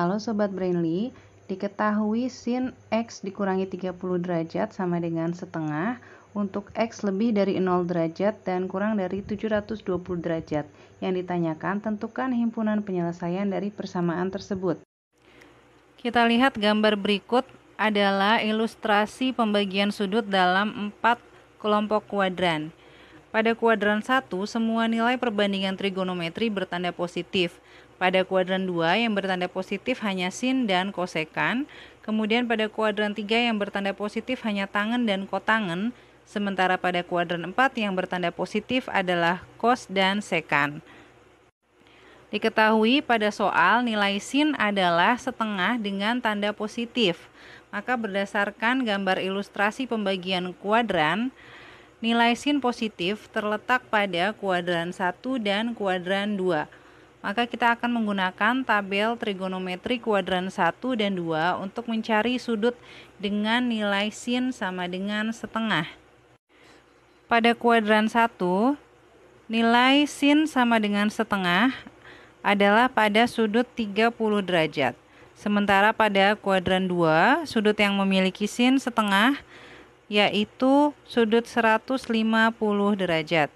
Halo Sobat Brainly, diketahui sin X dikurangi 30 derajat sama dengan setengah untuk X lebih dari 0 derajat dan kurang dari 720 derajat. Yang ditanyakan tentukan himpunan penyelesaian dari persamaan tersebut. Kita lihat gambar berikut adalah ilustrasi pembagian sudut dalam 4 kelompok kuadran. Pada kuadran 1, semua nilai perbandingan trigonometri bertanda positif. Pada kuadran 2 yang bertanda positif hanya sin dan kosekan, kemudian pada kuadran 3 yang bertanda positif hanya tangen dan kotangen, sementara pada kuadran 4 yang bertanda positif adalah kos dan sekan. Diketahui pada soal nilai sin adalah setengah dengan tanda positif. Maka berdasarkan gambar ilustrasi pembagian kuadran, nilai sin positif terletak pada kuadran 1 dan kuadran 2 maka kita akan menggunakan tabel trigonometri kuadran 1 dan 2 untuk mencari sudut dengan nilai sin sama dengan setengah. Pada kuadran 1, nilai sin sama dengan setengah adalah pada sudut 30 derajat. Sementara pada kuadran 2, sudut yang memiliki sin setengah yaitu sudut 150 derajat.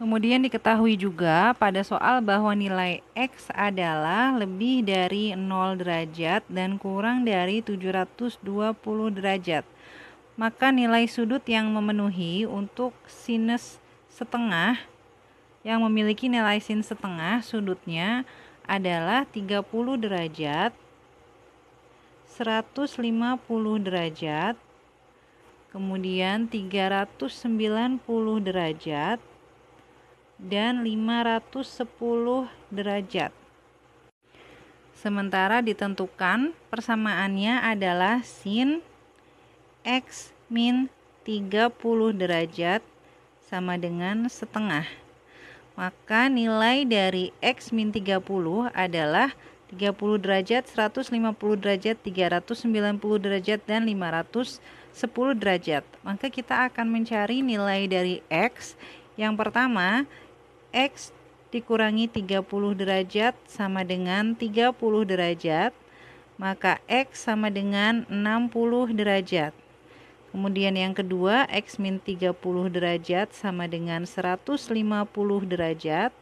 Kemudian diketahui juga pada soal bahwa nilai X adalah lebih dari 0 derajat dan kurang dari 720 derajat. Maka nilai sudut yang memenuhi untuk sinus setengah yang memiliki nilai sin setengah sudutnya adalah 30 derajat, 150 derajat, kemudian 390 derajat, dan 510 derajat. Sementara ditentukan persamaannya adalah sin x min 30 derajat sama dengan setengah. Maka nilai dari x min 30 adalah 30 derajat, 150 derajat, 390 derajat, dan 510 derajat. Maka kita akan mencari nilai dari X. Yang pertama X dikurangi 30 derajat sama dengan 30 derajat maka X sama dengan 60 derajat kemudian yang kedua X min 30 derajat sama dengan 150 derajat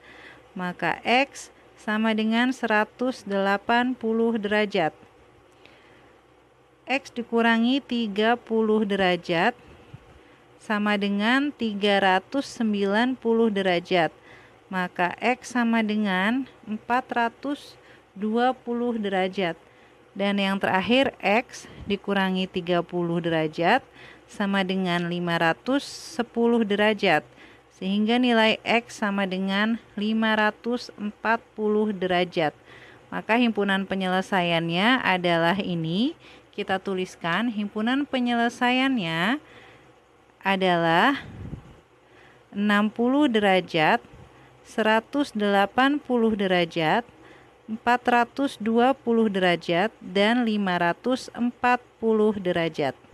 maka X sama dengan 180 derajat X dikurangi 30 derajat sama dengan 390 derajat maka X sama dengan 420 derajat. Dan yang terakhir X dikurangi 30 derajat sama dengan 510 derajat. Sehingga nilai X sama dengan 540 derajat. Maka himpunan penyelesaiannya adalah ini. Kita tuliskan himpunan penyelesaiannya adalah 60 derajat 180 derajat, 420 derajat, dan 540 derajat.